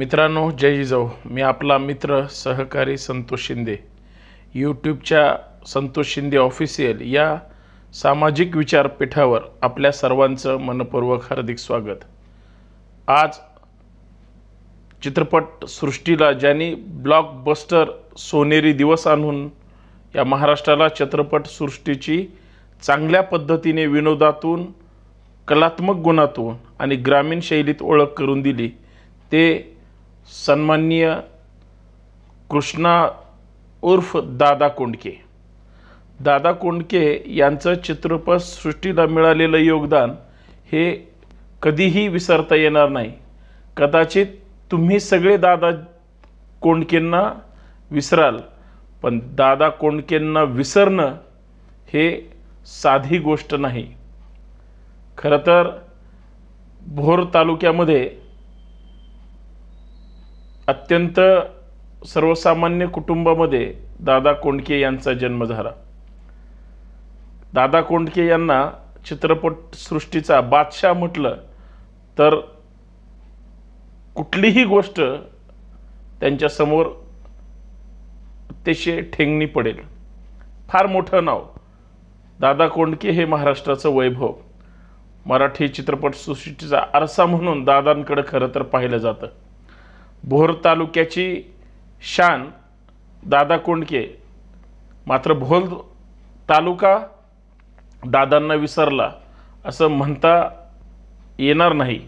मित्रांनो जय जिजाऊ मी आपला मित्र सहकारी संतोष शिंदे यूट्यूबच्या संतोष शिंदे ऑफिशियल या सामाजिक विचारपीठावर आपल्या सर्वांचं मनपूर्वक हार्दिक स्वागत आज चित्रपट सृष्टीला ज्यांनी ब्लॉकबस्टर सोनेरी दिवस आणून या महाराष्ट्राला चित्रपटसृष्टीची चांगल्या पद्धतीने विनोदातून कलात्मक गुणातून आणि ग्रामीण शैलीत ओळख करून दिली ते सन्माननीय कृष्णा उर्फ दादा कोंडके दादा कोंडके यांचं सृष्टीला मिळालेलं योगदान हे कधीही विसरता येणार नाही कदाचित तुम्ही सगळे दादा कोंडकेंना विसराल पण दादा कोंडकेंना विसरणं हे साधी गोष्ट नाही खरं तर भोर तालुक्यामध्ये अत्यंत सर्वसामान्य कुटुंबामध्ये दादा कोंडके यांचा जन्म झाला दादा कोंडके यांना चित्रपटसृष्टीचा बादशाह म्हटलं तर कुठलीही गोष्ट त्यांच्यासमोर अतिशय ठेंगणी पडेल फार मोठं नाव दादा कोंडके हे महाराष्ट्राचं वैभव मराठी चित्रपटसृष्टीचा आरसा म्हणून दादांकडे खरं तर पाहिलं जातं भोर तालुक्याची शान दादा कोंडके मात्र भोल तालुका दादांना विसरला असं म्हणता येणार नाही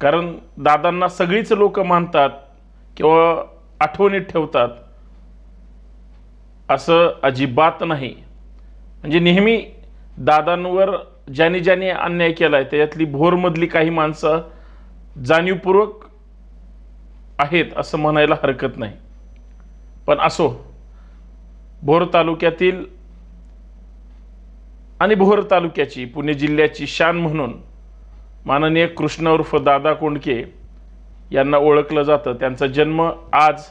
कारण दादांना सगळीच लोक मानतात किंवा आठवणीत ठेवतात असं अजिबात नाही म्हणजे नेहमी दादांवर ज्याने ज्याने अन्याय केला आहे त्याच्यातली भोरमधली काही माणसं जाणीवपूर्वक आहेत असं म्हणायला हरकत नाही पण असो भोर तालुक्यातील आणि भोर तालुक्याची पुणे जिल्ह्याची शान म्हणून माननीय कृष्ण उर्फ दादा कोंडके यांना ओळखलं जातं त्यांचा जन्म आज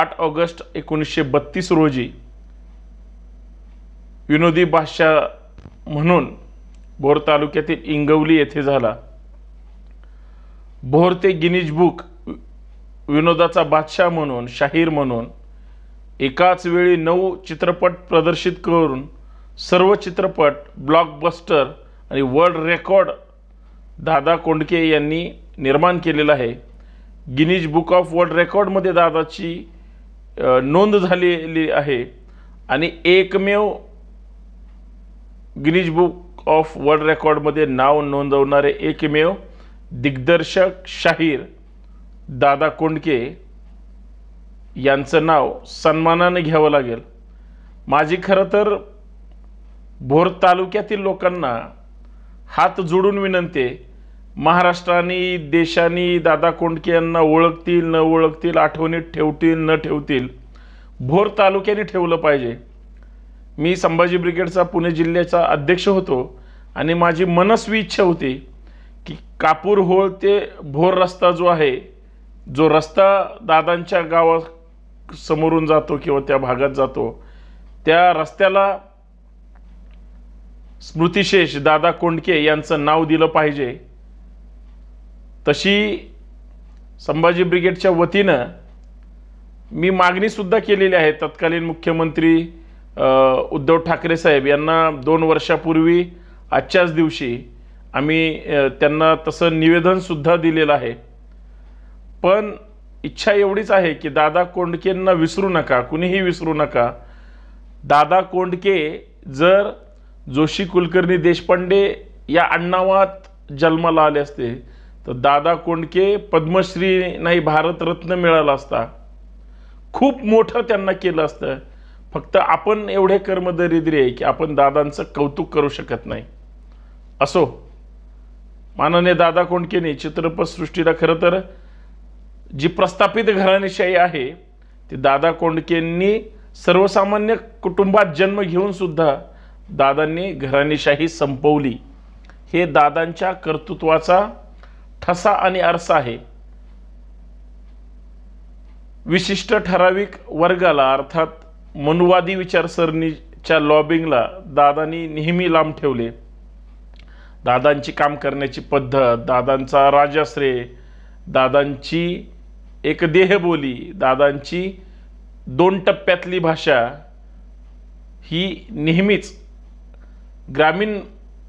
आठ ऑगस्ट एकोणीसशे बत्तीस रोजी विनोदी बादशाह म्हणून भोर तालुक्यातील इंगवली येथे झाला भोर ते गिनीज बुक विनोदाचा बादशाह म्हणून शाहीर म्हणून एकाच वेळी नऊ चित्रपट प्रदर्शित करून सर्व चित्रपट ब्लॉकबस्टर आणि वर्ल्ड रेकॉर्ड दादा कोंडके यांनी निर्माण केलेला आहे गिनीज बुक ऑफ वर्ल्ड रेकॉर्डमध्ये दादाची नोंद झालेली आहे आणि एकमेव गिनीज बुक ऑफ वर्ल्ड रेकॉर्डमध्ये नाव नोंदवणारे एकमेव दिग्दर्शक शाहीर दादा कोंडके यांचं नाव सन्मानाने घ्यावं लागेल माझी खरं तर भोर तालुक्यातील लोकांना हात जोडून विनंती महाराष्ट्राने देशाने दादा कोंडके यांना ओळखतील न ओळखतील आठवणीत ठेवतील न ठेवतील भोर तालुक्याने ठेवलं पाहिजे मी संभाजी ब्रिगेडचा पुणे जिल्ह्याचा अध्यक्ष होतो आणि माझी मनस्वी इच्छा होती की कापूर होळ ते भोर रस्ता जो आहे जो रस्ता दादांच्या गावा समोरून जातो किंवा त्या भागात जातो त्या रस्त्याला स्मृतिशेष दादा कोंडके यांचं नाव दिलं पाहिजे तशी संभाजी ब्रिगेडच्या वतीनं मी मागणीसुद्धा केलेली आहे तत्कालीन मुख्यमंत्री उद्धव ठाकरे साहेब यांना दोन वर्षापूर्वी आजच्याच दिवशी आम्ही त्यांना तसं निवेदनसुद्धा दिलेलं आहे पण इच्छा एवढीच आहे की दादा कोंडकेंना विसरू नका कुणीही विसरू नका दादा कोंडके जर जोशी कुलकर्णी देशपांडे या अण्णावात जन्माला आले असते तर दादा कोंडके पद्मश्री नाही भारतरत्न मिळाला असता खूप मोठं त्यांना केलं असतं फक्त आपण एवढे कर्मदरिद्री आहे की आपण दादांचं कौतुक करू शकत नाही असो माननीय दादा कोंडकेने चित्रपटसृष्टीला खरं तर जी प्रस्थापित घराणेशाही आहे ती दादा कोंडकेंनी सर्वसामान्य कुटुंबात जन्म घेऊन सुद्धा दादांनी घराणेशाही संपवली हे दादांच्या कर्तृत्वाचा ठसा आणि आरसा आहे विशिष्ट ठराविक वर्गाला अर्थात मनुवादी विचारसरणीच्या लॉबिंगला दादांनी नेहमी लांब ठेवले दादांची काम करण्याची पद्धत दादांचा राजाश्रय दादांची एक देहबोली दादांची दोन टप्प्यातली भाषा ही नेहमीच ग्रामीण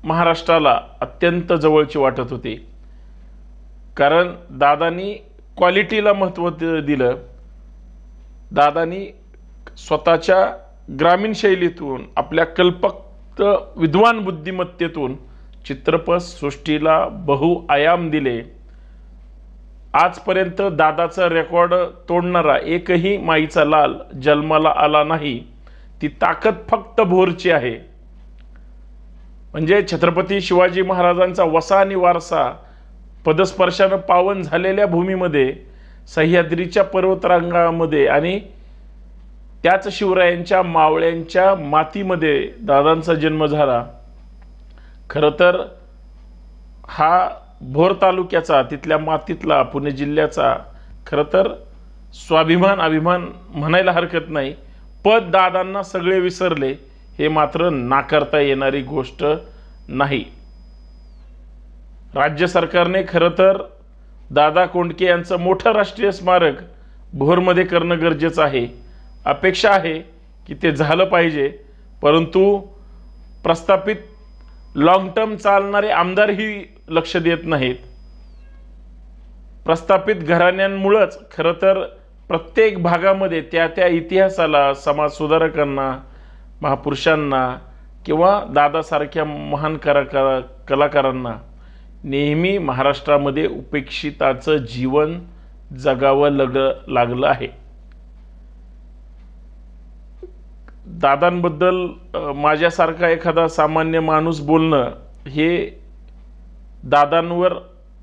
महाराष्ट्राला अत्यंत जवळची वाटत होती कारण दादांनी क्वालिटीला महत्त्व दिलं दादांनी स्वतःच्या ग्रामीण शैलीतून आपल्या कल्पक विद्वान बुद्धिमत्तेतून चित्रपट सृष्टीला बहुआयाम दिले आजपर्यंत दादाचा रेकॉर्ड तोडणारा एकही माईचा लाल जन्माला आला नाही ती ताकद फक्त भोरची आहे म्हणजे छत्रपती शिवाजी महाराजांचा वसा आणि वारसा पदस्पर्शानं पावन झालेल्या भूमीमध्ये सह्याद्रीच्या पर्वतरांगामध्ये आणि त्याच शिवरायांच्या मावळ्यांच्या मातीमध्ये दादांचा जन्म झाला खरं तर हा भोर तालुक्याचा तिथल्या मातीतला पुणे जिल्ह्याचा खरं तर स्वाभिमान अभिमान म्हणायला हरकत नाही पद दादांना सगळे विसरले हे मात्र नाकारता येणारी गोष्ट नाही राज्य सरकारने खरं तर दादा कोंडके यांचं मोठं राष्ट्रीय स्मारक भोरमध्ये करणं गरजेचं आहे अपेक्षा आहे की ते झालं पाहिजे परंतु प्रस्थापित लाँग टर्म चालणारे आमदारही लक्ष देत नाहीत प्रस्थापित घराण्यांमुळंच खरं तर प्रत्येक भागामध्ये त्या त्या इतिहासाला समाजसुधारकांना महापुरुषांना किंवा दादासारख्या महान करा कलाकारांना नेहमी महाराष्ट्रामध्ये उपेक्षिताचं जीवन जगावं लग लागलं आहे दादांबद्दल माझ्यासारखा एखादा सामान्य माणूस बोलणं हे दादांवर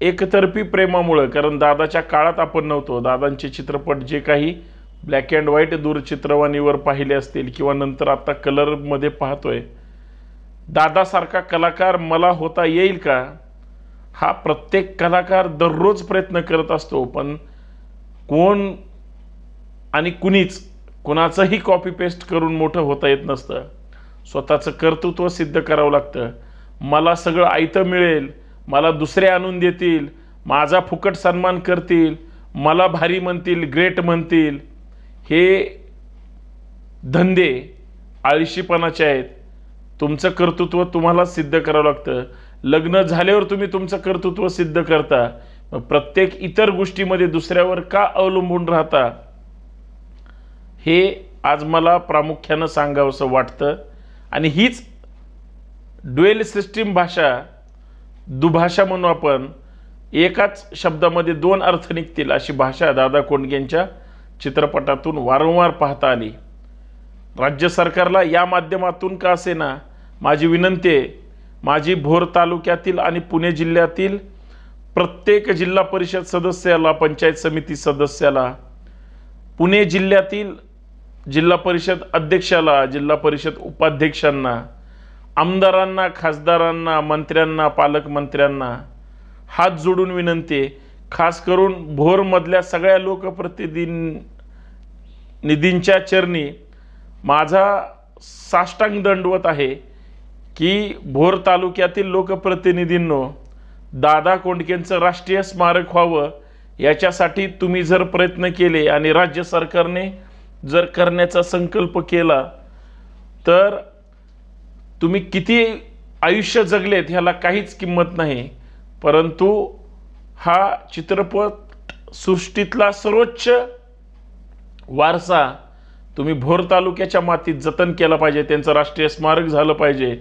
एकतर्फी प्रेमामुळं कारण दादाच्या काळात आपण नव्हतो दादांचे चित्रपट जे काही ब्लॅक अँड व्हाईट दूरचित्रवाणीवर पाहिले असतील किंवा नंतर आता कलरमध्ये पाहतोय दादासारखा कलाकार मला होता येईल का हा प्रत्येक कलाकार दररोज प्रयत्न करत असतो पण कोण आणि कुणीच कुणाचंही कॉपी पेस्ट करून मोठं होता येत नसतं स्वतःचं कर्तृत्व सिद्ध करावं लागतं मला सगळं आयतं मिळेल मला दुसरे आणून देतील माझा फुकट सन्मान करतील मला भारी म्हणतील ग्रेट म्हणतील हे धंदे आळशीपणाचे आहेत तुमचं कर्तृत्व तुम्हाला सिद्ध करावं लागतं लग्न झाल्यावर तुम्ही तुमचं कर्तृत्व सिद्ध करता मग प्रत्येक इतर गोष्टीमध्ये दुसऱ्यावर का अवलंबून राहता हे आज मला प्रामुख्यानं असं वाटतं आणि हीच ड्युएल सिस्टीम भाषा दुभाषा म्हणू आपण एकाच शब्दामध्ये दोन अर्थ निघतील अशी भाषा दादा कोंडगेंच्या चित्रपटातून वारंवार पाहता आली राज्य सरकारला या माध्यमातून का असेना माझी विनंती आहे माझी भोर तालुक्यातील आणि पुणे जिल्ह्यातील प्रत्येक जिल्हा परिषद सदस्याला पंचायत समिती सदस्याला पुणे जिल्ह्यातील जिल्हा परिषद अध्यक्षाला जिल्हा परिषद उपाध्यक्षांना आमदारांना खासदारांना मंत्र्यांना पालकमंत्र्यांना हात जोडून विनंती खास करून भोरमधल्या सगळ्या लोकप्रतिनिधी निधींच्या चरणी माझा साष्टांग दंडवत आहे की भोर तालुक्यातील लोकप्रतिनिधींनो दादा कोंडकेंचं राष्ट्रीय स्मारक व्हावं याच्यासाठी तुम्ही जर प्रयत्न केले आणि राज्य सरकारने जर करण्याचा संकल्प केला तर तुम्ही किती आयुष्य जगलेत ह्याला काहीच किंमत नाही परंतु हा चित्रपट सृष्टीतला सर्वोच्च वारसा तुम्ही भोर तालुक्याच्या मातीत जतन केला पाहिजे त्यांचं राष्ट्रीय स्मारक झालं पाहिजे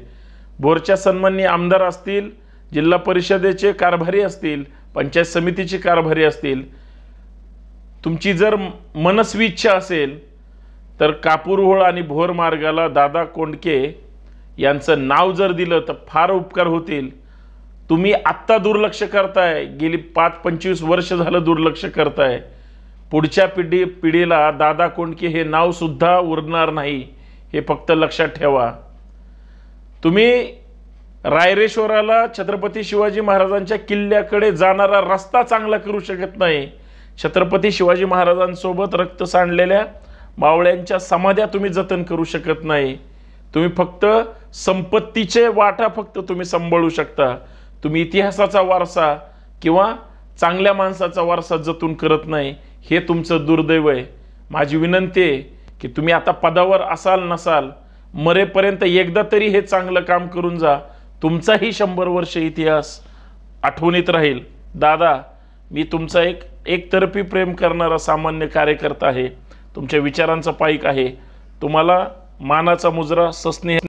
भोरच्या सन्मान्य आमदार असतील जिल्हा परिषदेचे कारभारी असतील पंचायत समितीचे कारभारी असतील तुमची जर मनस्वी इच्छा असेल तर कापूरहोळ आणि भोर मार्गाला दादा कोंडके यांचं नाव जर दिलं तर फार उपकार होतील तुम्ही आत्ता दुर्लक्ष करताय गेली पाच पंचवीस वर्ष झालं दुर्लक्ष करताय पुढच्या पिढी पिढीला दादा कोंडके हे नाव सुद्धा उरणार नाही हे फक्त लक्षात ठेवा तुम्ही रायरेश्वराला छत्रपती शिवाजी महाराजांच्या किल्ल्याकडे जाणारा रस्ता चांगला करू शकत नाही छत्रपती शिवाजी महाराजांसोबत रक्त सांडलेल्या मावळ्यांच्या समाध्या तुम्ही जतन करू शकत नाही तुम्ही फक्त संपत्तीचे वाटा फक्त तुम्ही सांभाळू शकता तुम्ही इतिहासाचा वारसा किंवा चांगल्या माणसाचा वारसा जतून करत नाही हे तुमचं दुर्दैव आहे माझी विनंती आहे की तुम्ही आता पदावर असाल नसाल मरेपर्यंत एकदा तरी हे चांगलं काम करून जा तुमचाही शंभर वर्ष इतिहास आठवणीत राहील दादा मी तुमचा एक एकतर्फी प्रेम करणारा सामान्य कार्यकर्ता आहे तुमच्या विचारांचा पाईक आहे तुम्हाला मानाचा मुजरा सस्नेह